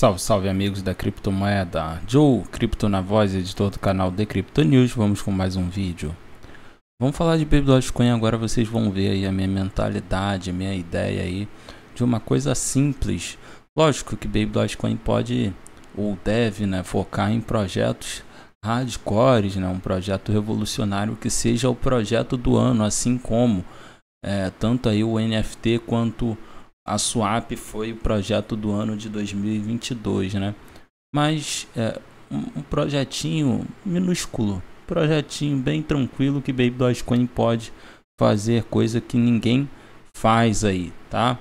Salve, salve amigos da criptomoeda, Joe, cripto na voz, editor do canal The Crypto News, vamos com mais um vídeo. Vamos falar de Baby Dogecoin, agora vocês vão ver aí a minha mentalidade, a minha ideia aí de uma coisa simples. Lógico que Baby Dogecoin pode ou deve né, focar em projetos hardcores, né, um projeto revolucionário que seja o projeto do ano, assim como é, tanto aí o NFT quanto a SWAP foi o projeto do ano de 2022, né? Mas é, um, projetinho minúsculo, projetinho bem tranquilo que Baby Dogecoin pode fazer coisa que ninguém faz aí, tá?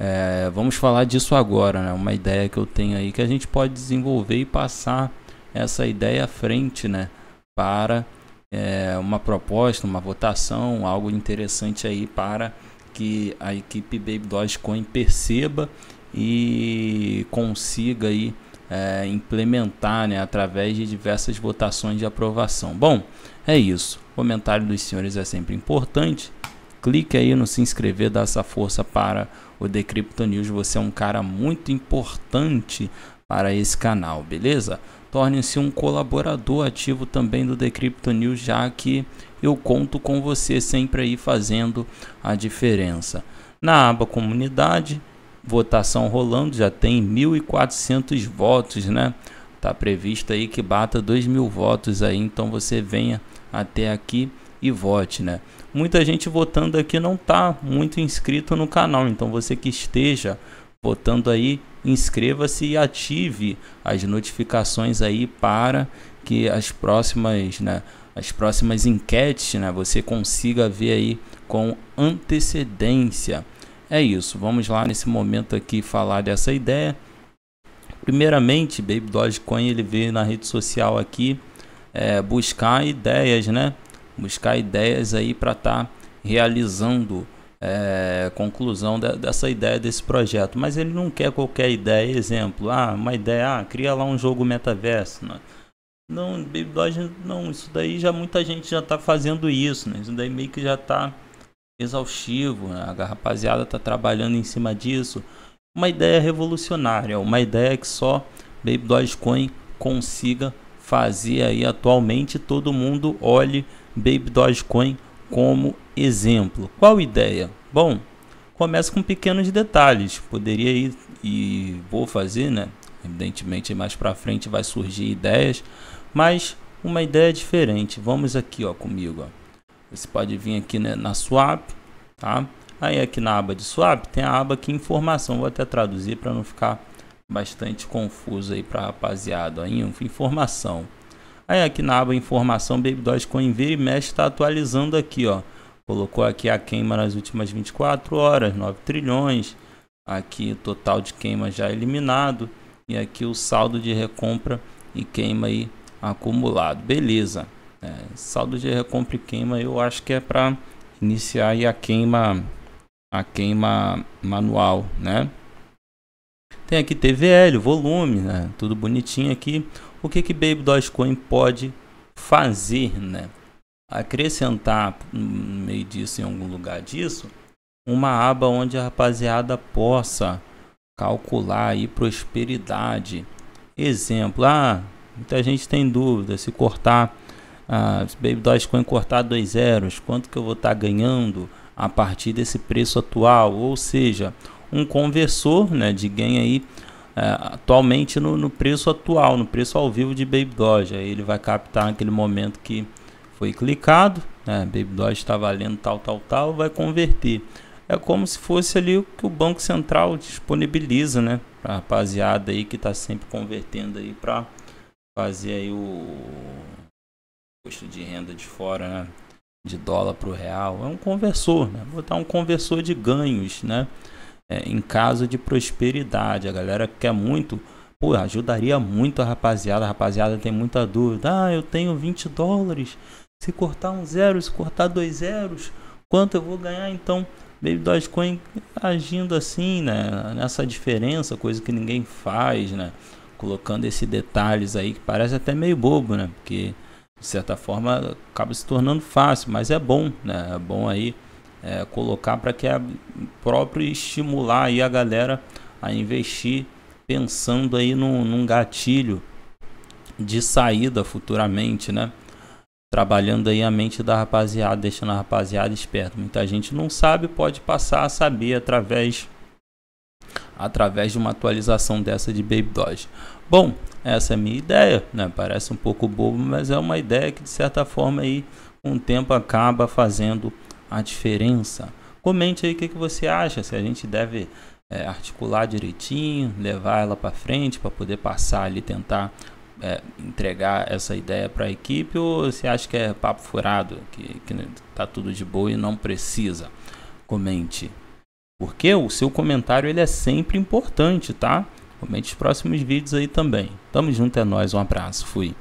É, vamos falar disso agora, né? Uma ideia que eu tenho aí que a gente pode desenvolver e passar essa ideia à frente, né? Para é, uma proposta, uma votação, algo interessante aí para que a equipe Baby Dogecoin perceba e consiga aí é, implementar né, através de diversas votações de aprovação. Bom, é isso. O comentário dos senhores é sempre importante. Clique aí no se inscrever, dá essa força para o Decrypto News. Você é um cara muito importante para esse canal, beleza? Torne-se um colaborador ativo também do Decrypto News, já que eu conto com você sempre aí fazendo a diferença. Na aba comunidade, votação rolando, já tem 1.400 votos, né? Tá previsto aí que bata 2.000 mil votos aí, então você venha até aqui e vote, né? Muita gente votando aqui não tá muito inscrito no canal, então você que esteja botando aí inscreva-se e ative as notificações aí para que as próximas, né, as próximas enquetes, né, você consiga ver aí com antecedência. É isso, vamos lá nesse momento aqui falar dessa ideia. Primeiramente, Baby Dogecoin ele veio na rede social aqui é, buscar ideias, né? Buscar ideias aí para estar tá realizando é, conclusão de, dessa ideia desse projeto. Mas ele não quer qualquer ideia, exemplo, ah, uma ideia, ah, cria lá um jogo metaverso. Né? Não, Babydoge, não, isso daí já muita gente já está fazendo isso, né? Isso daí meio que já está exaustivo, né? a rapaziada está trabalhando em cima disso. Uma ideia revolucionária, uma ideia que só Baby Dogecoin consiga fazer aí atualmente todo mundo olhe Baby Dogecoin como exemplo. Qual ideia? Bom, começa com pequenos detalhes. Poderia ir e vou fazer, né? Evidentemente, mais para frente vai surgir ideias, mas uma ideia diferente. Vamos aqui, ó, comigo, ó. Você pode vir aqui né, na swap, tá? Aí aqui na aba de swap tem a aba que informação. Vou até traduzir para não ficar bastante confuso aí para rapaziada. Ó, informação. Aí aqui na aba informação, Baby Dogecoin vira e mexe, está atualizando aqui, ó. Colocou aqui a queima nas últimas 24 horas, 9 trilhões. Aqui total de queima já eliminado. E aqui o saldo de recompra e queima aí acumulado. Beleza. É, saldo de recompra e queima eu acho que é para iniciar aí a queima a queima manual, né? Tem aqui TVL, volume, né? tudo bonitinho aqui o que que Baby Dogecoin pode fazer, né? Acrescentar hum, no meio disso, em algum lugar disso, uma aba onde a rapaziada possa calcular aí prosperidade. Exemplo, ah, muita gente tem dúvida se cortar, ah, se Baby Dogecoin cortar dois zeros, quanto que eu vou estar tá ganhando a partir desse preço atual? Ou seja, um conversor, né, de ganho aí é, atualmente no, no, preço atual, no preço ao vivo de Baby Doge. Aí ele vai captar naquele momento que foi clicado, né? Baby Doge está valendo tal, tal, tal, vai converter. É como se fosse ali o que o Banco Central disponibiliza, né? Pra rapaziada aí que está sempre convertendo aí para fazer aí o custo de renda de fora, né? De dólar para o real. É um conversor, né? Botar um conversor de ganhos, né? é, em caso de prosperidade. A galera quer muito, pô, ajudaria muito a rapaziada. A rapaziada tem muita dúvida. Ah, eu tenho 20 dólares. Se cortar um zero, se cortar dois zeros, quanto eu vou ganhar? Então, Baby Dogecoin agindo assim, né? Nessa diferença, coisa que ninguém faz, né? Colocando esses detalhes aí que parece até meio bobo, né? Porque de certa forma acaba se tornando fácil, mas é bom, né? É bom aí é, colocar para que a é próprio estimular aí a galera a investir pensando aí no, num gatilho de saída futuramente, né? Trabalhando aí a mente da rapaziada, deixando a rapaziada esperta. Muita gente não sabe, pode passar a saber através através de uma atualização dessa de Baby Doge. Bom, essa é a minha ideia, né? Parece um pouco bobo, mas é uma ideia que de certa forma aí com o tempo acaba fazendo a diferença. Comente aí o que, que você acha, se a gente deve é, articular direitinho, levar ela para frente para poder passar ali, tentar é, entregar essa ideia para a equipe ou você acha que é papo furado, que, que tá tudo de boa e não precisa? Comente. Porque o seu comentário ele é sempre importante, tá? Comente os próximos vídeos aí também. Tamo junto, é nóis, um abraço, fui.